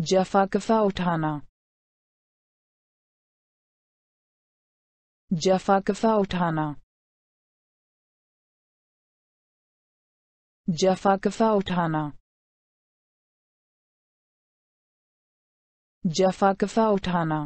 जफा कफा उठाना जफा कफा उठाना जफा कफा उठाना जफा कफा उठाना